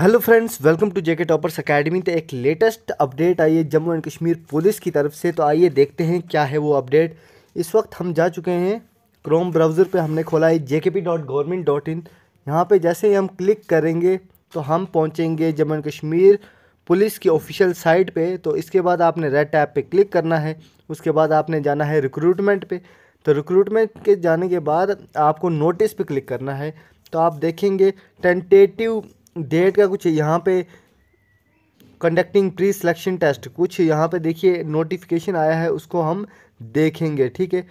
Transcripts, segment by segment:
hello friends welcome to J K toppers academy तो एक latest update आई है जम्मू एंड कश्मीर पुलिस की तरफ से तो आइए देखते हैं क्या है वो अपडेट इस वक्त हम जा चुके हैं क्रोम ब्राउज़र पे हमने खोला है J K P dot government dot in यहाँ पर जैसे ही हम क्लिक करेंगे तो हम पहुँचेंगे जम्मू एंड कश्मीर पुलिस की ऑफिशियल साइट पर तो इसके बाद आपने रेड टैप पर क्लिक करना है उसके बाद आपने जाना है रिक्रूटमेंट पर तो रिक्रूटमेंट के जाने के बाद आपको नोटिस पर क्लिक करना है तो आप देखेंगे टेंटेटिव डेट का कुछ यहाँ पे कंडक्टिंग प्री सिलेक्शन टेस्ट कुछ यहाँ पे देखिए नोटिफिकेशन आया है उसको हम देखेंगे ठीक है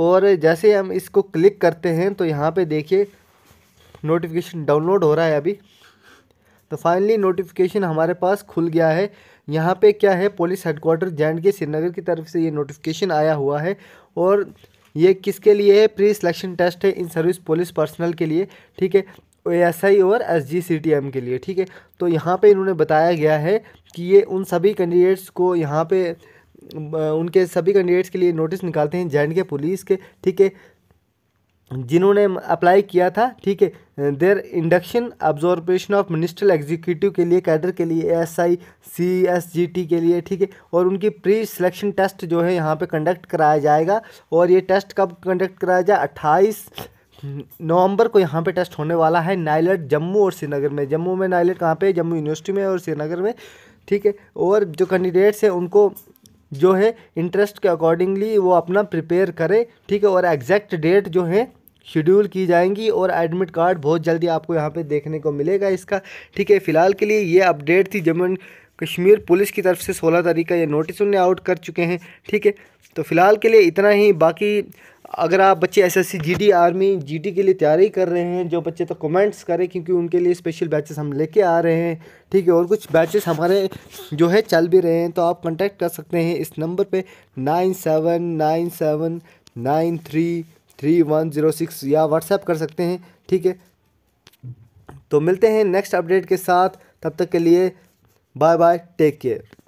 और जैसे हम इसको क्लिक करते हैं तो यहाँ पे देखिए नोटिफिकेशन डाउनलोड हो रहा है अभी तो फाइनली नोटिफिकेशन हमारे पास खुल गया है यहाँ पे क्या है पुलिस हेडकोार्टर जे के श्रीनगर की तरफ से ये नोटिफिकेशन आया हुआ है और ये किसके लिए है प्री सिलेक्शन टेस्ट है इन सर्विस पुलिस पर्सनल के लिए ठीक है एस आई और S G C T M के लिए ठीक है तो यहाँ पे इन्होंने बताया गया है कि ये उन सभी कैंडिडेट्स को यहाँ पे उनके सभी कैंडिडेट्स के लिए नोटिस निकालते हैं जे के पुलिस के ठीक है जिन्होंने अप्लाई किया था ठीक है their induction absorption of ministerial executive के लिए कैडर के लिए S I C S G T के लिए ठीक है और उनकी प्री सिलेक्शन टेस्ट जो है यहाँ पे कंडक्ट कराया जाएगा और ये टेस्ट कब कंडक्ट कराया जाए अट्ठाईस नवंबर को यहाँ पे टेस्ट होने वाला है नाइलेट जम्मू और श्रीनगर में जम्मू में नाइलेट कहाँ पे जम्मू यूनिवर्सिटी में और श्रीनगर में ठीक है और जो कैंडिडेट्स हैं उनको जो है इंटरेस्ट के अकॉर्डिंगली वो अपना प्रिपेयर करें ठीक है और एग्जैक्ट डेट जो है शेड्यूल की जाएंगी और एडमिट कार्ड बहुत जल्दी आपको यहाँ पे देखने को मिलेगा इसका ठीक है फिलहाल के लिए ये अपडेट थी जम्मू एंड कश्मीर पुलिस की तरफ से सोलह तारीख का ये नोटिस उन्हें आउट कर चुके हैं ठीक है तो फिलहाल के लिए इतना ही बाकी अगर आप बच्चे एसएससी जीडी आर्मी जीडी के लिए तैयारी कर रहे हैं जो बच्चे तो कमेंट्स करें क्योंकि उनके लिए स्पेशल बैचेस हम लेके आ रहे हैं ठीक है और कुछ बैचेस हमारे जो है चल भी रहे हैं तो आप कांटेक्ट कर सकते हैं इस नंबर पे nine seven nine seven nine three three one zero six या व्हाट्सएप कर सकते हैं ठीक है तो मिलते हैं नेक्स्ट अपडेट के साथ तब तक के लिए बाय बाय टेक केयर